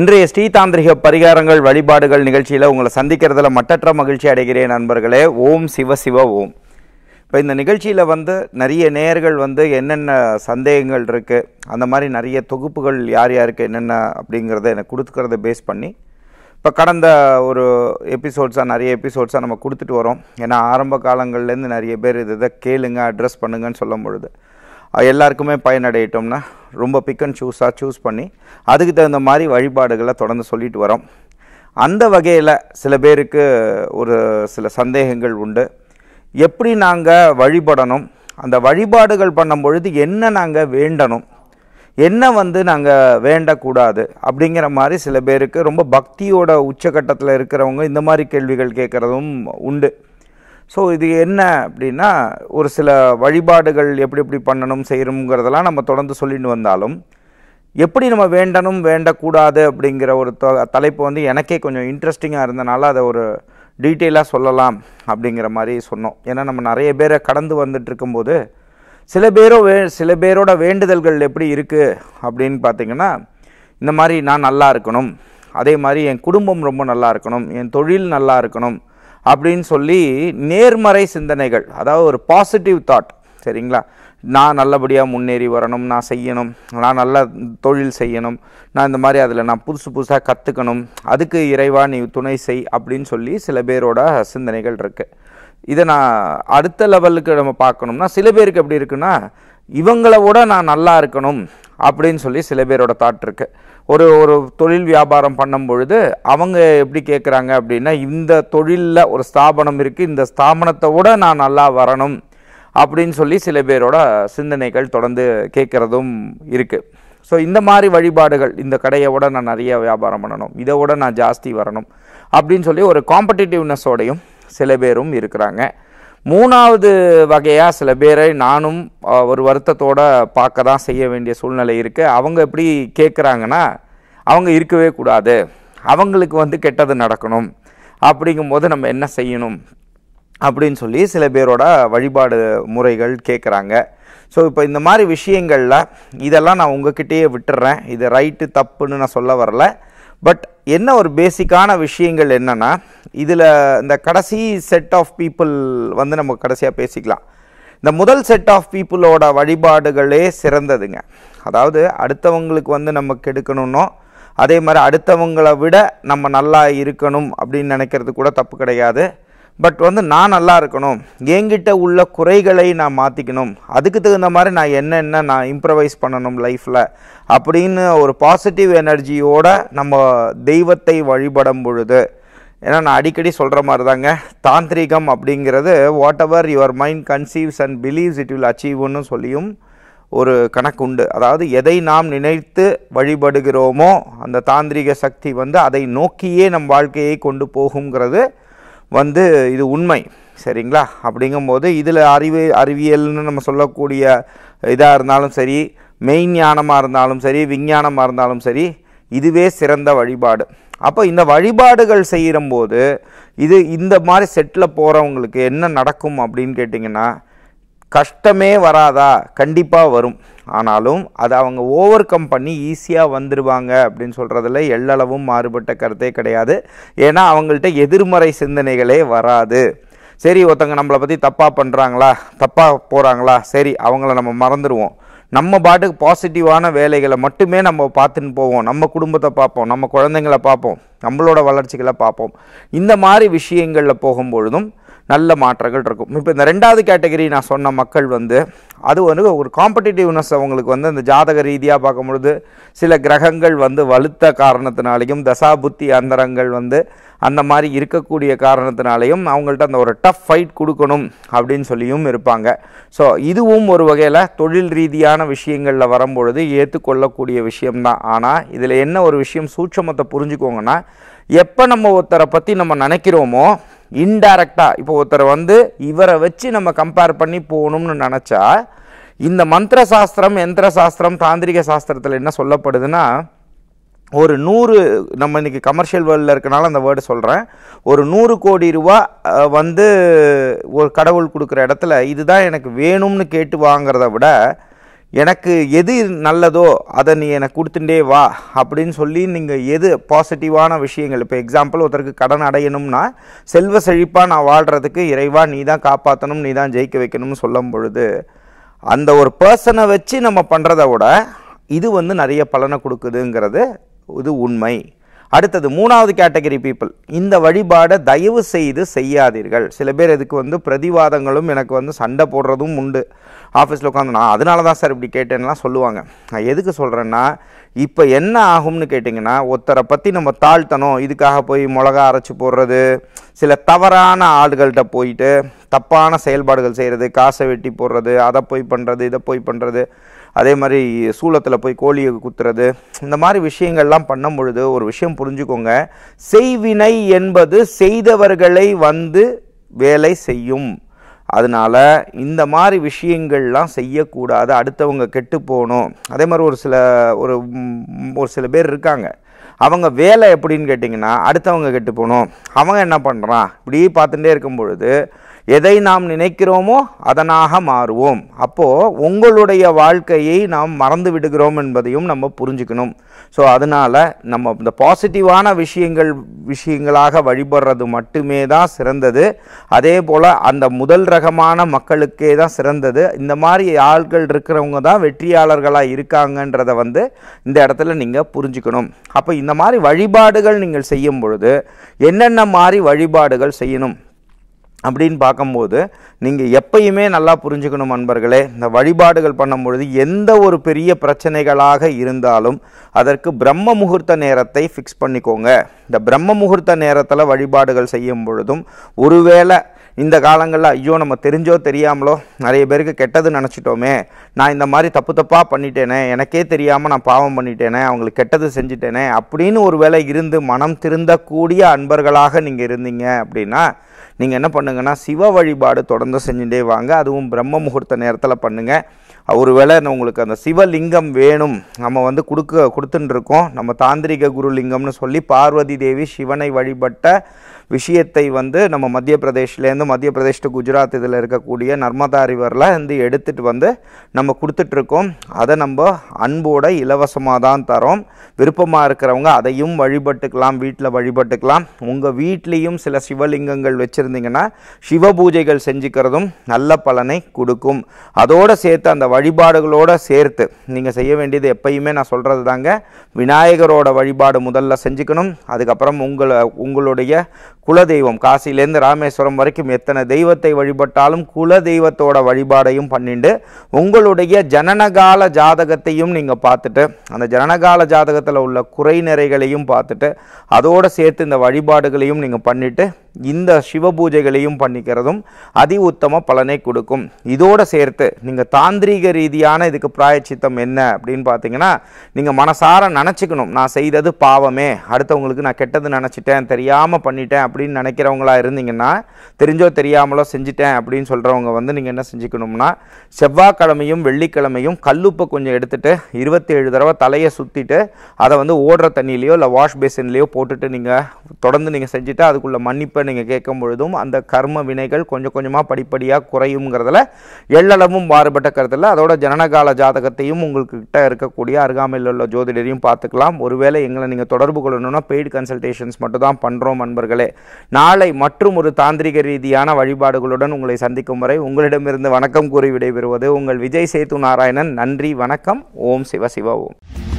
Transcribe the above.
இன்றைய ஸ்ரீதாந்திரிக பரிகாரங்கள் வழிபாடுகள் நிகழ்ச்சியில் உங்களை சந்திக்கிறதுல மட்டற்ற மகிழ்ச்சி அடைகிறேன் நண்பர்களே ஓம் சிவ சிவ ஓம் இப்போ இந்த நிகழ்ச்சியில் வந்து நிறைய நேர்கள் வந்து என்னென்ன சந்தேகங்கள் இருக்குது அந்த மாதிரி நிறைய தொகுப்புகள் யார் யாருக்கு என்னென்ன அப்படிங்கிறத எனக்கு கொடுத்துக்கிறத பேஸ் பண்ணி இப்போ கடந்த ஒரு எபிசோட்ஸாக நிறைய எபிசோட்ஸாக நம்ம கொடுத்துட்டு வரோம் ஏன்னா ஆரம்ப காலங்கள்லேருந்து நிறைய பேர் இதை கேளுங்க அட்ரஸ் பண்ணுங்கன்னு சொல்லும் பொழுது எல்லாருக்குமே பயனடையட்டோம்னா ரொம்ப பிக் அண்ட் சூஸாக சூஸ் பண்ணி அதுக்கு தகுந்த மாதிரி வழிபாடுகளை தொடர்ந்து சொல்லிட்டு வரோம் அந்த வகையில் சில பேருக்கு ஒரு சில சந்தேகங்கள் உண்டு எப்படி நாங்கள் வழிபடணும் அந்த வழிபாடுகள் பண்ணும் பொழுது என்ன நாங்கள் வேண்டணும் என்ன வந்து நாங்கள் வேண்டக்கூடாது அப்படிங்கிற மாதிரி சில பேருக்கு ரொம்ப பக்தியோட உச்சகட்டத்தில் இருக்கிறவங்க இந்த மாதிரி கேள்விகள் கேட்குறதும் உண்டு ஸோ இது என்ன அப்படின்னா ஒரு சில வழிபாடுகள் எப்படி எப்படி பண்ணணும் செய்யணுங்கிறதெல்லாம் நம்ம தொடர்ந்து சொல்லிட்டு வந்தாலும் எப்படி நம்ம வேண்டணும் வேண்டக்கூடாது அப்படிங்கிற ஒரு த தலைப்பு வந்து எனக்கே கொஞ்சம் இன்ட்ரெஸ்டிங்காக இருந்தனால அதை ஒரு டீட்டெயிலாக சொல்லலாம் அப்படிங்கிற மாதிரி சொன்னோம் ஏன்னா நம்ம நிறைய பேரை கடந்து வந்துட்டு இருக்கும்போது சில பேரோ வே சில பேரோட வேண்டுதல்கள் எப்படி இருக்குது அப்படின்னு பார்த்திங்கன்னா இந்த மாதிரி நான் நல்லா இருக்கணும் அதே மாதிரி என் குடும்பம் ரொம்ப நல்லா இருக்கணும் என் தொழில் நல்லா இருக்கணும் அப்படின்னு சொல்லி நேர்மறை சிந்தனைகள் அதாவது ஒரு பாசிட்டிவ் தாட் சரிங்களா நான் நல்லபடியாக முன்னேறி வரணும் நான் செய்யணும் நான் நல்லா தொழில் செய்யணும் நான் இந்த மாதிரி அதில் நான் புதுசு புதுசாக கற்றுக்கணும் அதுக்கு இறைவா நீ துணை செய் அப்படின்னு சொல்லி சில பேரோட சிந்தனைகள் இருக்குது இதை நான் அடுத்த லெவலுக்கு நம்ம பார்க்கணும்னா சில பேருக்கு எப்படி இருக்குன்னா இவங்கள விட நான் நல்லா இருக்கணும் அப்படின்னு சொல்லி சில பேரோட தாட் இருக்கு ஒரு ஒரு தொழில் வியாபாரம் பண்ணும் பொழுது அவங்க எப்படி கேட்குறாங்க அப்படின்னா இந்த தொழிலில் ஒரு ஸ்தாபனம் இருக்குது இந்த ஸ்தாபனத்தை விட நான் நல்லா வரணும் அப்படின்னு சொல்லி சில பேரோட சிந்தனைகள் தொடர்ந்து கேட்குறதும் இருக்குது ஸோ இந்த மாதிரி வழிபாடுகள் இந்த கடையை விட நான் நிறைய வியாபாரம் பண்ணணும் இதை விட நான் ஜாஸ்தி வரணும் அப்படின்னு சொல்லி ஒரு காம்படிட்டிவ்னஸோடையும் சில பேரும் இருக்கிறாங்க மூணாவது வகையாக சில பேரை நானும் ஒரு வருத்தத்தோடு பார்க்க தான் செய்ய வேண்டிய சூழ்நிலை இருக்குது அவங்க எப்படி கேட்குறாங்கன்னா அவங்க இருக்கவே கூடாது அவங்களுக்கு வந்து கெட்டது நடக்கணும் அப்படிங்கும்போது நம்ம என்ன செய்யணும் அப்படின்னு சொல்லி சில பேரோட வழிபாடு முறைகள் கேட்குறாங்க ஸோ இப்போ இந்த மாதிரி விஷயங்களில் இதெல்லாம் நான் உங்ககிட்டயே விட்டுறேன் இது ரைட்டு தப்புன்னு நான் சொல்ல வரல பட் என்ன ஒரு பேசிக்கான விஷயங்கள் என்னென்னா இதில் இந்த கடைசி செட் ஆஃப் பீப்புள் வந்து நம்ம கடைசியாக பேசிக்கலாம் இந்த முதல் செட் ஆஃப் பீப்புளோட வழிபாடுகளே சிறந்ததுங்க அதாவது அடுத்தவங்களுக்கு வந்து நம்ம கெடுக்கணும்னோ அதே மாதிரி அடுத்தவங்களை விட நம்ம நல்லா இருக்கணும் அப்படின்னு நினைக்கிறது கூட தப்பு கிடையாது பட் வந்து நான் நல்லா இருக்கணும் என்கிட்ட உள்ள குறைகளை நான் மாற்றிக்கணும் அதுக்கு தகுந்த மாதிரி நான் என்னென்ன நான் இம்ப்ரவைஸ் பண்ணணும் லைஃப்பில் அப்படின்னு ஒரு பாசிட்டிவ் எனர்ஜியோட நம்ம தெய்வத்தை வழிபடும் பொழுது ஏன்னா நான் அடிக்கடி சொல்கிற மாதிரி தாங்க தாந்திரிகம் அப்படிங்கிறது whatever your mind conceives and believes it will அச்சீவ்னு சொல்லியும் ஒரு கணக்கு உண்டு அதாவது எதை நாம் நினைத்து வழிபடுகிறோமோ அந்த தாந்திரிக சக்தி வந்து அதை நோக்கியே நம் வாழ்க்கையை கொண்டு போகுங்கிறது வந்து இது உண்மை சரிங்களா அப்படிங்கும்போது இதில் அறிவு அறிவியல்னு நம்ம சொல்லக்கூடிய இதாக இருந்தாலும் சரி மெய் ஞானமாக இருந்தாலும் சரி விஞ்ஞானமாக இருந்தாலும் சரி இதுவே சிறந்த வழிபாடு அப்போ இந்த வழிபாடுகள் செய்கிறம்போது இது இந்த மாதிரி செட்டில் போகிறவங்களுக்கு என்ன நடக்கும் அப்படின்னு கேட்டிங்கன்னா கஷ்டமே வராதா கண்டிப்பாக வரும் ஆனாலும் அதை அவங்க ஓவர் கம் பண்ணி ஈஸியாக வந்துடுவாங்க அப்படின்னு சொல்கிறதுல எல்லளவும் மாறுபட்ட கருத்தே கிடையாது ஏன்னா அவங்கள்ட்ட எதிர்மறை சிந்தனைகளே வராது சரி ஒருத்தங்க நம்மளை பற்றி தப்பாக பண்ணுறாங்களா தப்பாக போகிறாங்களா சரி அவங்கள நம்ம மறந்துடுவோம் நம்ம பாட்டுக்கு பாசிட்டிவான வேலைகளை மட்டுமே நம்ம பார்த்துன்னு போவோம் நம்ம குடும்பத்தை பார்ப்போம் நம்ம குழந்தைங்களை பார்ப்போம் நம்மளோட வளர்ச்சிகளை பார்ப்போம் இந்த மாதிரி விஷயங்களில் போகும்பொழுதும் நல்ல மாற்றங்கள் இருக்கும் இப்போ இந்த ரெண்டாவது கேட்டகரி நான் சொன்ன மக்கள் வந்து அது வந்து ஒரு காம்படிட்டிவ்னஸ் அவங்களுக்கு வந்து அந்த ஜாதக ரீதியாக பார்க்கும்பொழுது சில கிரகங்கள் வந்து வலுத்த காரணத்தினாலையும் தசாபுத்தி அந்தரங்கள் வந்து அந்த மாதிரி இருக்கக்கூடிய காரணத்தினாலையும் அவங்கள்ட்ட அந்த ஒரு டஃப் ஃபைட் கொடுக்கணும் அப்படின்னு சொல்லியும் இருப்பாங்க ஸோ இதுவும் ஒரு வகையில் தொழில் ரீதியான விஷயங்களில் வரும்பொழுது ஏற்றுக்கொள்ளக்கூடிய விஷயம்தான் ஆனால் இதில் என்ன ஒரு விஷயம் சூட்சமத்தை புரிஞ்சுக்கோங்கன்னா எப்போ நம்ம ஒருத்தரை பற்றி நம்ம நினைக்கிறோமோ இன்டைரக்டாக இப்போ ஒருத்தர் வந்து இவரை வச்சு நம்ம கம்பேர் பண்ணி போகணும்னு நினச்சா இந்த மந்திர சாஸ்திரம் யந்திர சாஸ்திரம் தாந்திரிக சாஸ்திரத்தில் என்ன சொல்லப்படுதுன்னா ஒரு நூறு நம்ம இன்றைக்கி கமர்ஷியல் வேர்ல்டில் இருக்கனால அந்த வேர்டு சொல்கிறேன் ஒரு நூறு கோடி ரூபா வந்து ஒரு கடவுள் கொடுக்குற இடத்துல இதுதான் எனக்கு வேணும்னு கேட்டு வாங்கிறத விட எனக்கு எது நல்லதோ அதை நீ எனக்கு கொடுத்துட்டே வா அப்படின்னு சொல்லி நீங்கள் எது பாசிட்டிவான விஷயங்கள் இப்போ எக்ஸாம்பிள் ஒருத்தருக்கு கடன் அடையணும்னா செல்வ செழிப்பாக நான் வாழ்கிறதுக்கு இறைவா நீ தான் காப்பாற்றணும் நீ தான் ஜெயிக்க வைக்கணும்னு சொல்லும் பொழுது அந்த ஒரு பர்சனை வச்சு நம்ம பண்ணுறத விட இது வந்து நிறைய பலனை கொடுக்குதுங்கிறது இது உண்மை அடுத்தது மூணாவது கேட்டகரி பீப்புள் இந்த வழிபாடை தயவு செய்து செய்யாதீர்கள் சில பேர் இதுக்கு வந்து பிரதிவாதங்களும் எனக்கு வந்து சண்டை போடுறதும் உண்டு ஆஃபீஸில் உட்காந்து நான் அதனால தான் சார் இப்படி கேட்டேன்லாம் சொல்லுவாங்க நான் எதுக்கு சொல்கிறேன்னா இப்போ என்ன ஆகும்னு கேட்டிங்கன்னா ஒருத்தரை பற்றி நம்ம தாழ்த்தணும் இதுக்காக போய் மிளகா அரைச்சி போடுறது சில தவறான ஆள்கள்கிட்ட போயிட்டு தப்பான செயல்பாடுகள் செய்கிறது காசை வெட்டி போடுறது அதை போய் பண்ணுறது இதை போய் பண்ணுறது அதே மாதிரி சூளத்தில் போய் கோழியை குத்துறது இந்த மாதிரி விஷயங்கள்லாம் பண்ணும் பொழுது ஒரு விஷயம் புரிஞ்சுக்கோங்க செய்வினை என்பது செய்தவர்களை வந்து வேலை செய்யும் அதனால் இந்த மாதிரி விஷயங்கள்லாம் செய்யக்கூடாது அடுத்தவங்க கெட்டு போகணும் அதே மாதிரி ஒரு சில ஒரு ஒரு சில பேர் இருக்காங்க அவங்க வேலை எப்படின்னு கேட்டிங்கன்னா அடுத்தவங்க கெட்டு போகணும் அவங்க என்ன பண்ணுறான் இப்படி பார்த்துட்டே இருக்கும் பொழுது எதை நாம் நினைக்கிறோமோ அதனாக மாறுவோம் அப்போது உங்களுடைய வாழ்க்கையை நாம் மறந்து விடுகிறோம் என்பதையும் நம்ம புரிஞ்சுக்கணும் ஸோ அதனால் நம்ம இந்த பாசிட்டிவான விஷயங்கள் விஷயங்களாக வழிபடுறது மட்டுமே தான் சிறந்தது அதே போல் அந்த முதல் ரகமான மக்களுக்கே தான் சிறந்தது இந்த மாதிரி ஆள்கள் இருக்கிறவங்க தான் வெற்றியாளர்களாக இருக்காங்கன்றதை வந்து இந்த இடத்துல நீங்கள் புரிஞ்சுக்கணும் அப்போ இந்த மாதிரி வழிபாடுகள் நீங்கள் செய்யும் பொழுது என்னென்ன மாதிரி வழிபாடுகள் செய்யணும் அப்படின்னு பார்க்கும்போது நீங்கள் எப்பயுமே நல்லா புரிஞ்சுக்கணும் நண்பர்களே இந்த வழிபாடுகள் பண்ணும்பொழுது எந்த ஒரு பெரிய பிரச்சனைகளாக இருந்தாலும் அதற்கு பிரம்ம முகூர்த்த நேரத்தை ஃபிக்ஸ் பண்ணிக்கோங்க இந்த பிரம்ம முகூர்த்த நேரத்தில் வழிபாடுகள் செய்யும் பொழுதும் ஒருவேளை இந்த காலங்களில் ஐயோ நம்ம தெரிஞ்சோ தெரியாமலோ நிறைய பேருக்கு கெட்டது நினச்சிட்டோமே நான் இந்த மாதிரி தப்பு தப்பாக பண்ணிட்டேனே எனக்கே தெரியாமல் நான் பாவம் பண்ணிட்டேனே அவங்களுக்கு கெட்டது செஞ்சுட்டேனே அப்படின்னு ஒரு வேளை இருந்து மனம் திருந்தக்கூடிய அன்பர்களாக நீங்கள் இருந்தீங்க அப்படின்னா நீங்கள் என்ன பண்ணுங்கன்னா சிவ வழிபாடு தொடர்ந்து செஞ்சுட்டே வாங்க அதுவும் பிரம்ம முகூர்த்த நேரத்தில் பண்ணுங்கள் ஒரு வேளை உங்களுக்கு அந்த சிவலிங்கம் வேணும் நம்ம வந்து கொடுக்க கொடுத்துட்டுருக்கோம் நம்ம தாந்திரிக குரு லிங்கம்னு சொல்லி பார்வதி தேவி சிவனை வழிபட்ட விஷயத்தை வந்து நம்ம மத்திய பிரதேஷ்லேருந்து மத்திய பிரதேஷ் டு குஜராத் இதில் இருக்கக்கூடிய நர்மதா ரிவரில் வந்து எடுத்துகிட்டு வந்து நம்ம கொடுத்துட்ருக்கோம் அதை நம்ம அன்போட இலவசமாக தான் தரோம் விருப்பமாக இருக்கிறவங்க அதையும் வழிபட்டுக்கலாம் வீட்டில் வழிபட்டுக்கலாம் உங்கள் வீட்லேயும் சில சிவலிங்கங்கள் வச்சுருந்தீங்கன்னா சிவ பூஜைகள் செஞ்சுக்கிறதும் நல்ல பலனை கொடுக்கும் அதோடு சேர்த்து அந்த வழிபாடுகளோடு சேர்த்து நீங்கள் செய்ய வேண்டியது எப்பயுமே நான் சொல்கிறது தாங்க விநாயகரோட வழிபாடு முதல்ல செஞ்சுக்கணும் அதுக்கப்புறம் உங்களை உங்களுடைய குலதெய்வம் காசிலேருந்து ராமேஸ்வரம் வரைக்கும் எத்தனை தெய்வத்தை வழிபட்டாலும் குல தெய்வத்தோட வழிபாடையும் பண்ணிட்டு உங்களுடைய ஜனனகால ஜாதகத்தையும் நீங்கள் பார்த்துட்டு அந்த ஜனனகால ஜாதகத்தில் உள்ள குறை நிறைகளையும் பார்த்துட்டு அதோடு சேர்த்து இந்த வழிபாடுகளையும் நீங்கள் பண்ணிவிட்டு இந்த சிவ பூஜைகளையும் பண்ணிக்கிறதும் அதி உத்தம பலனை கொடுக்கும் இதோடு சேர்த்து நீங்கள் தாந்திரீக ரீதியான இதுக்கு பிராயச்சித்தம் என்ன அப்படின்னு பார்த்தீங்கன்னா நீங்கள் மனசார நினச்சிக்கணும் நான் செய்தது பாவமே அடுத்தவங்களுக்கு நான் கெட்டது நினச்சிட்டேன் தெரியாமல் பண்ணிட்டேன் அப்படின்னு நினைக்கிறவங்களா இருந்தீங்கன்னா தெரிஞ்சோ தெரியாமலோ செஞ்சிட்டேன் அப்படின்னு சொல்கிறவங்க வந்து நீங்கள் என்ன செஞ்சுக்கணும்னா செவ்வாய்க்கிழமையும் வெள்ளிக்கிழமையும் கல்லுப்பை கொஞ்சம் எடுத்துகிட்டு இருபத்தேழு தடவை தலையை சுற்றிட்டு அதை வந்து ஓடுற தண்ணியிலையோ இல்லை வாஷ் பேசின்லேயோ போட்டுட்டு நீங்கள் தொடர்ந்து நீங்கள் செஞ்சுட்டு அதுக்குள்ளே மன்னிப்பு இப்போ நீங்கள் கேட்கும் பொழுதும் அந்த கர்ம வினைகள் கொஞ்சம் கொஞ்சமாக படிப்படியாக குறையுங்கிறதுல எள்ளளவும் மாறுபட்ட கருத்தில் அதோட ஜனனகால ஜாதகத்தையும் உங்களுக்கு கிட்ட இருக்கக்கூடிய அருகாமையில் உள்ள ஜோதிடரையும் பார்த்துக்கலாம் ஒருவேளை எங்களை நீங்கள் தொடர்பு கொள்ளணும்னா பெய்டு கன்சல்டேஷன்ஸ் மட்டும் தான் பண்ணுறோம் நண்பர்களே நாளை மற்றும் ஒரு தாந்திரிக ரீதியான வழிபாடுகளுடன் உங்களை சந்திக்கும் வரை உங்களிடமிருந்து வணக்கம் கூறி விடைபெறுவது உங்கள் விஜய் சேது நாராயணன் நன்றி வணக்கம் ஓம் சிவ சிவ ஓம்